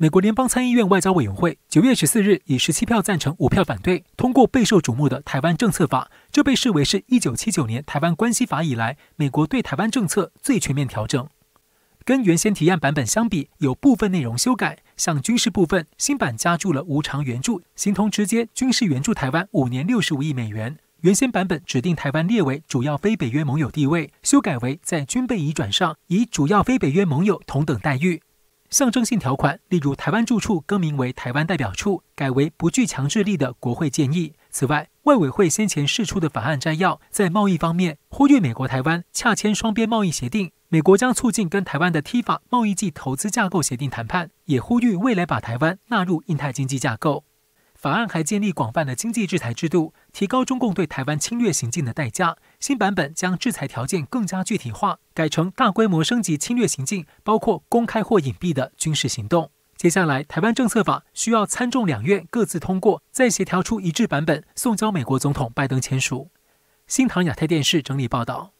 美国联邦参议院外交委员会九月十四日以十七票赞成五票反对通过备受瞩目的台湾政策法，这被视为是1979年台湾关系法以来美国对台湾政策最全面调整。跟原先提案版本相比，有部分内容修改，像军事部分，新版加注了无偿援助，形同直接军事援助台湾五年六十五亿美元。原先版本指定台湾列为主要非北约盟友地位，修改为在军备移转上以主要非北约盟友同等待遇。象征性条款，例如台湾住处更名为台湾代表处，改为不具强制力的国会建议。此外，外委会先前释出的法案摘要，在贸易方面呼吁美国台湾洽签双边贸易协定，美国将促进跟台湾的 t 法 f a 贸易及投资架构协定谈判，也呼吁未来把台湾纳入印太经济架构。法案还建立广泛的经济制裁制度，提高中共对台湾侵略行径的代价。新版本将制裁条件更加具体化，改成大规模升级侵略行径，包括公开或隐蔽的军事行动。接下来，台湾政策法需要参众两院各自通过，再协调出一致版本，送交美国总统拜登签署。新唐亚泰电视整理报道。